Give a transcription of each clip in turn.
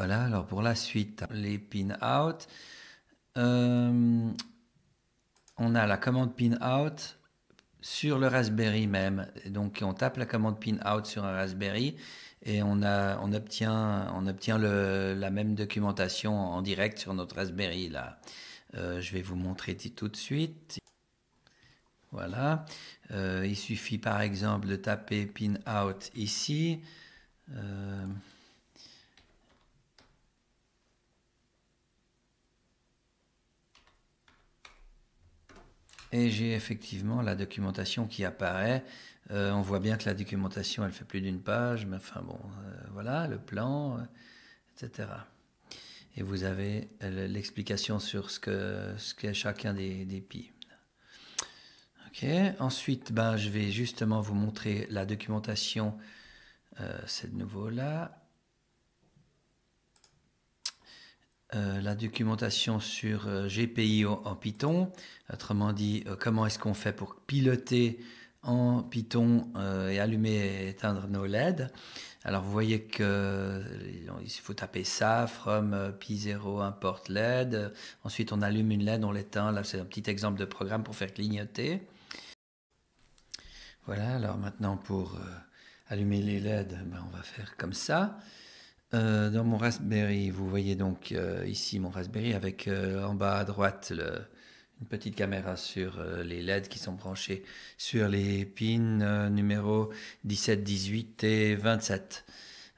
Voilà, alors pour la suite, les pin out. Euh, on a la commande pin out sur le Raspberry même. Donc on tape la commande pin out sur un Raspberry et on, a, on obtient, on obtient la même documentation en direct sur notre Raspberry là. Euh, je vais vous montrer tout de suite. Voilà. Euh, il suffit par exemple de taper pin out ici. Et j'ai effectivement la documentation qui apparaît. Euh, on voit bien que la documentation, elle fait plus d'une page, mais enfin bon, euh, voilà, le plan, euh, etc. Et vous avez l'explication sur ce qu'est ce chacun des, des pis. Ok. Ensuite, ben, je vais justement vous montrer la documentation, c'est de nouveau là, Euh, la documentation sur GPIO euh, GPI en, Python. Autrement dit, euh, comment est-ce qu'on fait pour piloter en Python et allumer et éteindre nos LED. Alors vous voyez que il faut taper ça, from pi0 import LED. Ensuite on allume une LED, on l'éteint. Là c'est un petit exemple de programme pour faire clignoter. Voilà, alors maintenant pour allumer les LED, ben, on va faire comme ça. Euh, dans mon Raspberry, vous voyez donc euh, ici mon Raspberry avec euh, en bas à droite une petite caméra sur les LED qui sont branchés sur les pins numéro 17, 18 et 27.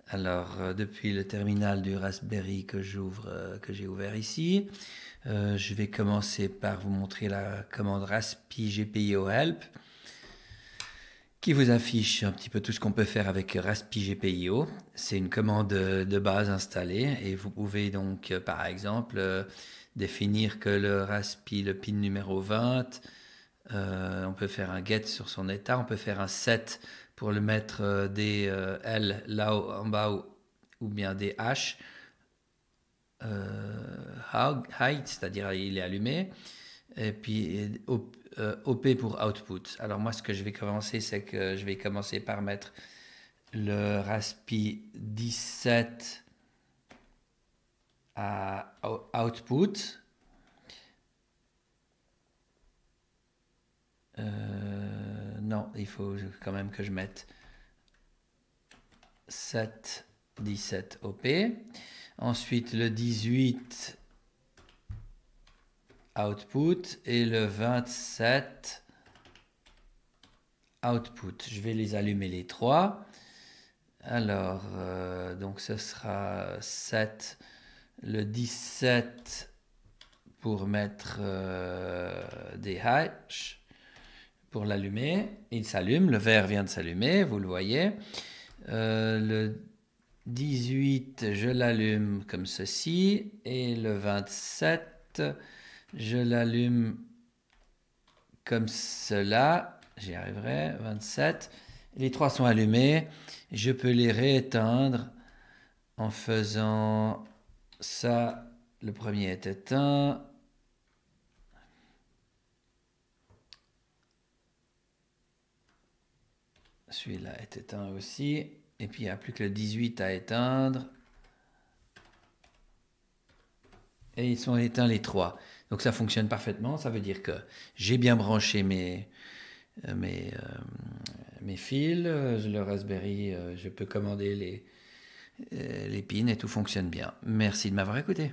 Alors depuis le terminal du Raspberry que que j'ai ouvert ici, je vais commencer par vous montrer la commande Raspi GPIO Help qui vous affiche un petit peu tout ce qu'on peut faire avec Raspi GPIO. C'est une commande de base installée et vous pouvez donc euh, par exemple euh, définir que le Raspi, le pin numéro 20, euh, on peut faire un get sur son état, on peut faire un set pour le mettre des L là en bas ou, bien des H, height, c'est-à-dire il est allumé et puis OP euh, pour output. Alors moi, ce que je vais commencer, c'est que je vais commencer par mettre le Raspi 17 à output. Euh, non, il faut quand même que je mette 7, 17 OP. Ensuite, le 18 output et le 27 output. Je vais les allumer les trois. Alors, euh, donc ce sera 7, le 17 pour mettre euh, des hatches, pour l'allumer. Il s'allume, le vert vient de s'allumer, vous le voyez. Euh, le 18, je l'allume comme ceci, et le 27, je l'allume comme cela. J'y arriverai. 27. Les trois sont allumés. Je peux les rééteindre en faisant ça. Le premier est éteint. Celui-là est éteint aussi. Et puis il n'y a plus que le 18 à éteindre. et ils sont éteints les trois. Donc ça fonctionne parfaitement. Ça veut dire que j'ai bien branché mes, euh, mes, euh, mes fils, euh, le Raspberry, je peux commander les, les pins et tout fonctionne bien. Merci de m'avoir écouté.